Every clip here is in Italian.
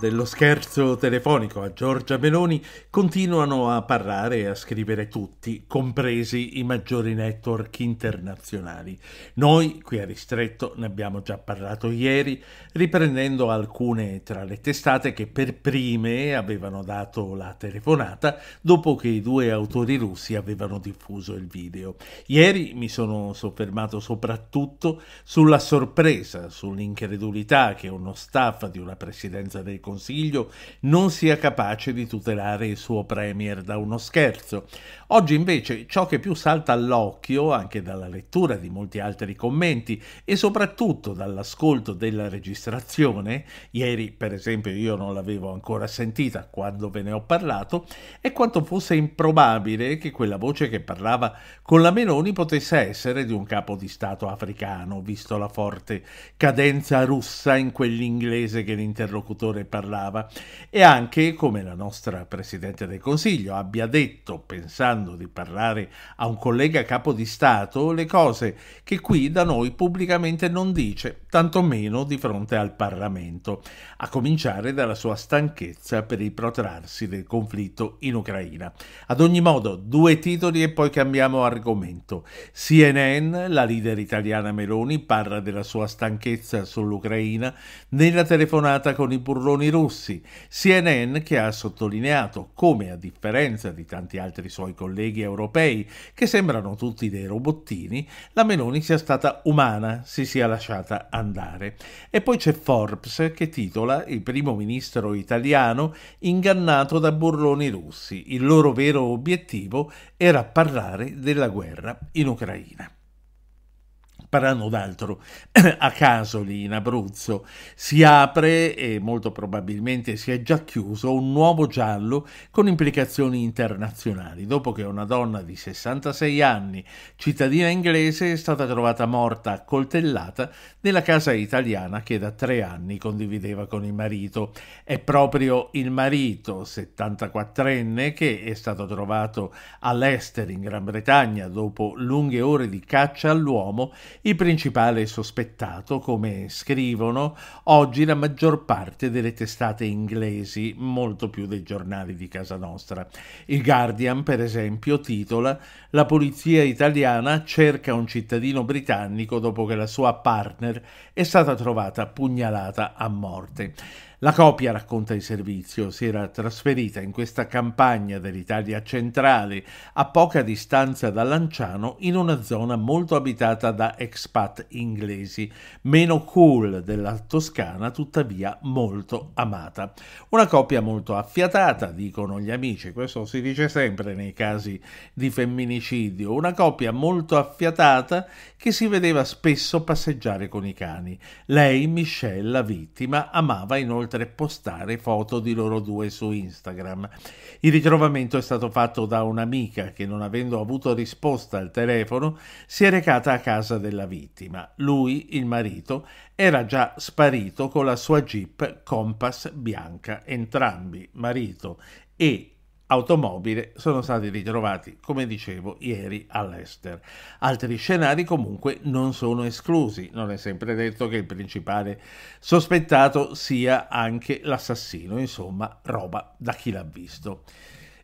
dello scherzo telefonico a Giorgia Meloni continuano a parlare e a scrivere tutti, compresi i maggiori network internazionali. Noi qui a Ristretto ne abbiamo già parlato ieri, riprendendo alcune tra le testate che per prime avevano dato la telefonata dopo che i due autori russi avevano diffuso il video. Ieri mi sono soffermato soprattutto sulla sorpresa, sull'incredulità che uno staff di una presidenza del Consiglio Consiglio non sia capace di tutelare il suo Premier da uno scherzo. Oggi invece ciò che più salta all'occhio, anche dalla lettura di molti altri commenti e soprattutto dall'ascolto della registrazione, ieri per esempio io non l'avevo ancora sentita quando ve ne ho parlato, è quanto fosse improbabile che quella voce che parlava con la Meloni potesse essere di un capo di Stato africano, visto la forte cadenza russa in quell'inglese che l'interlocutore parlava parlava e anche come la nostra Presidente del Consiglio abbia detto, pensando di parlare a un collega capo di Stato, le cose che qui da noi pubblicamente non dice, tantomeno di fronte al Parlamento, a cominciare dalla sua stanchezza per il protrarsi del conflitto in Ucraina. Ad ogni modo, due titoli e poi cambiamo argomento. CNN, la leader italiana Meloni, parla della sua stanchezza sull'Ucraina nella telefonata con i burroni Giovanni Rossi, CNN che ha sottolineato come a differenza di tanti altri suoi colleghi europei, che sembrano tutti dei robottini, la Meloni sia stata umana, si sia lasciata andare. E poi c'è Forbes che titola il primo ministro italiano ingannato da burloni russi. Il loro vero obiettivo era parlare della guerra in Ucraina sparano d'altro a Casoli in Abruzzo. Si apre e molto probabilmente si è già chiuso un nuovo giallo con implicazioni internazionali, dopo che una donna di 66 anni, cittadina inglese, è stata trovata morta coltellata nella casa italiana che da tre anni condivideva con il marito. È proprio il marito, 74enne, che è stato trovato all'estero in Gran Bretagna dopo lunghe ore di caccia all'uomo il principale sospettato, come scrivono oggi la maggior parte delle testate inglesi, molto più dei giornali di casa nostra. Il Guardian, per esempio, titola La polizia italiana cerca un cittadino britannico dopo che la sua partner è stata trovata pugnalata a morte. La coppia, racconta il servizio, si era trasferita in questa campagna dell'Italia centrale, a poca distanza da Lanciano, in una zona molto abitata da expat inglesi, meno cool della Toscana, tuttavia molto amata. Una coppia molto affiatata, dicono gli amici, questo si dice sempre nei casi di femminicidio, una coppia molto affiatata che si vedeva spesso passeggiare con i cani. Lei, Michelle, la vittima, amava inoltre inoltre postare foto di loro due su Instagram. Il ritrovamento è stato fatto da un'amica che non avendo avuto risposta al telefono si è recata a casa della vittima. Lui, il marito, era già sparito con la sua jeep Compass bianca, entrambi, marito e automobile sono stati ritrovati, come dicevo, ieri all'Ester. Altri scenari comunque non sono esclusi, non è sempre detto che il principale sospettato sia anche l'assassino, insomma, roba da chi l'ha visto.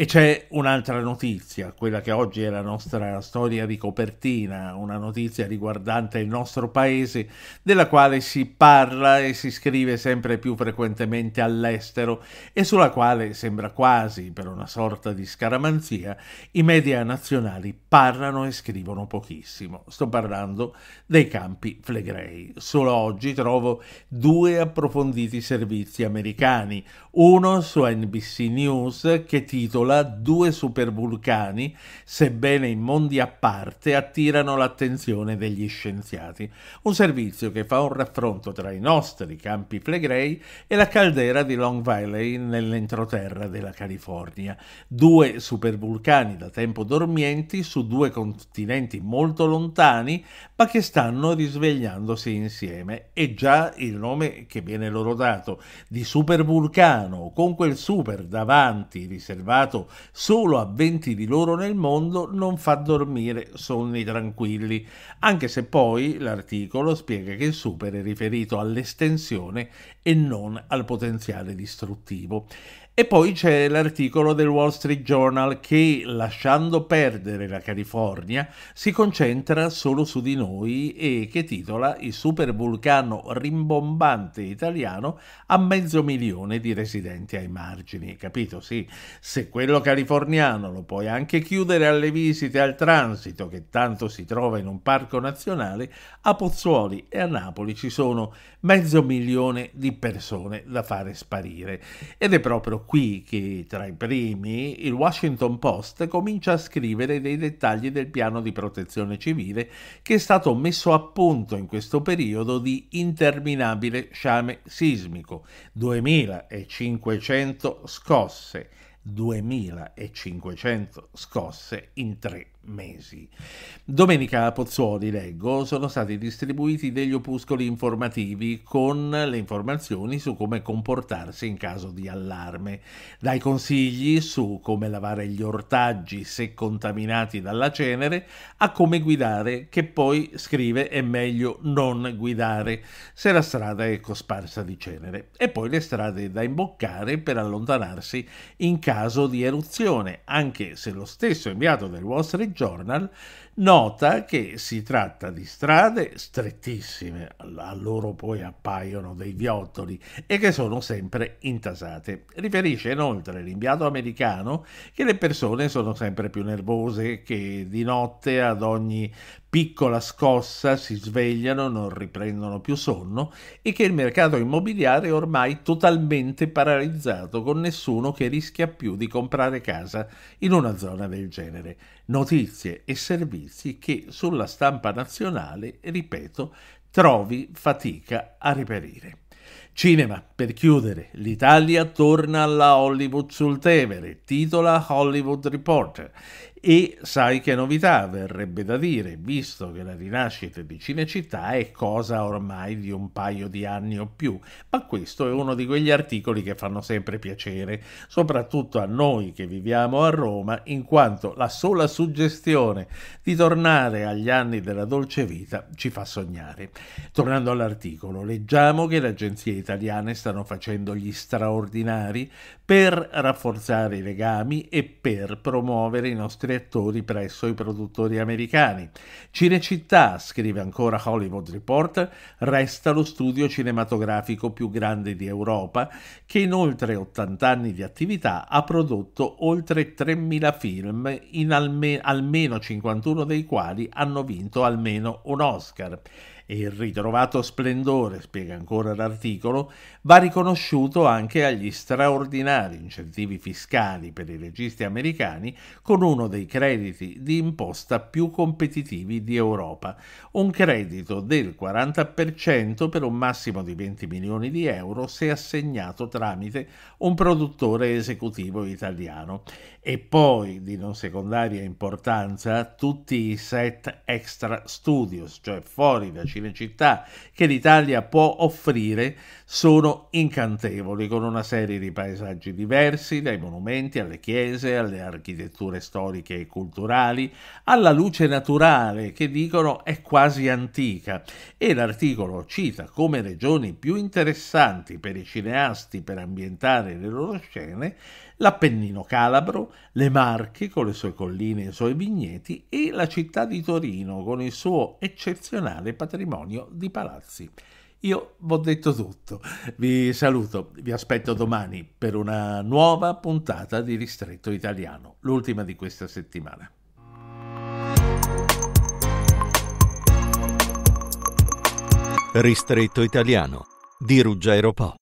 E c'è un'altra notizia, quella che oggi è la nostra storia di copertina, una notizia riguardante il nostro paese, della quale si parla e si scrive sempre più frequentemente all'estero e sulla quale sembra quasi, per una sorta di scaramanzia, i media nazionali parlano e scrivono pochissimo. Sto parlando dei campi Flegrei. Solo oggi trovo due approfonditi servizi americani, uno su NBC News che titola nuvola, due supervulcani, sebbene in mondi a parte, attirano l'attenzione degli scienziati. Un servizio che fa un raffronto tra i nostri campi Flegrei e la caldera di Long Valley nell'entroterra della California. Due supervulcani da tempo dormienti su due continenti molto lontani, ma che stanno risvegliandosi insieme. E già il nome che viene loro dato di supervulcano, con quel super davanti riservato concentrato solo a 20 di loro nel mondo non fa dormire sonni tranquilli, anche se poi l'articolo spiega che il super è riferito all'estensione e non al potenziale distruttivo. E poi c'è l'articolo del Wall Street Journal che, lasciando perdere la California, si concentra solo su di noi e che titola Il supervulcano rimbombante italiano a mezzo milione di residenti ai margini. Capito? Sì, se quello californiano lo puoi anche chiudere alle visite al transito, che tanto si trova in un parco nazionale, a Pozzuoli e a Napoli ci sono mezzo milione di persone da fare sparire. Ed è proprio qui che, tra i primi, il Washington Post comincia a scrivere dei dettagli del piano di protezione civile che è stato messo a punto in questo periodo di interminabile sciame sismico, 2500 scosse, 2500 scosse in tre mesi. Domenica a Pozzuoli, leggo, sono stati distribuiti degli opuscoli informativi con le informazioni su come comportarsi in caso di allarme, dai consigli su come lavare gli ortaggi se contaminati dalla cenere a come guidare, che poi scrive è meglio non guidare se la strada è cosparsa di cenere, e poi le strade da imboccare per allontanarsi in caso di eruzione, anche se lo stesso inviato del Wall Street Journal, nota che si tratta di strade strettissime, a loro poi appaiono dei viottoli e che sono sempre intasate. Riferisce inoltre l'inviato americano che le persone sono sempre più nervose, che di notte ad ogni piccola scossa, si svegliano, non riprendono più sonno e che il mercato immobiliare è ormai totalmente paralizzato con nessuno che rischia più di comprare casa in una zona del genere. Notizie e servizi che sulla stampa nazionale, ripeto, trovi fatica a reperire. Cinema, per chiudere, l'Italia torna alla Hollywood sul Tevere, titola Hollywood Reporter. E sai che novità verrebbe da dire, visto che la rinascita di Cinecittà è cosa ormai di un paio di anni o più, ma questo è uno di quegli articoli che fanno sempre piacere, soprattutto a noi che viviamo a Roma, in quanto la sola suggestione di tornare agli anni della dolce vita ci fa sognare. Tornando all'articolo, leggiamo che le agenzie italiane stanno facendo gli straordinari per rafforzare i legami e per promuovere i nostri attori presso i produttori americani. Cinecittà, scrive ancora Hollywood Report, resta lo studio cinematografico più grande di Europa, che in oltre 80 anni di attività ha prodotto oltre 3.000 film, in alme- almeno 51 dei quali hanno vinto almeno un Oscar e il ritrovato splendore, spiega ancora l'articolo, va riconosciuto anche agli straordinari incentivi fiscali per i registi americani con uno dei crediti di imposta più competitivi di Europa, un credito del 40% per un massimo di 20 milioni di euro se assegnato tramite un produttore esecutivo italiano. E poi, di non secondaria importanza, tutti i set extra studios, cioè fuori da città, cinecittà che l'Italia può offrire sono incantevoli, con una serie di paesaggi diversi, dai monumenti alle chiese, alle architetture storiche e culturali, alla luce naturale che dicono è quasi antica e l'articolo cita come regioni più interessanti per i cineasti per ambientare le loro scene l'Appennino Calabro, le Marche con le sue colline e i suoi vigneti e la città di Torino con il suo eccezionale patrimonio di palazzi. Io vi ho detto tutto, vi saluto, vi aspetto domani per una nuova puntata di Ristretto Italiano, l'ultima di questa settimana. Ristretto Italiano di Ruggero Po.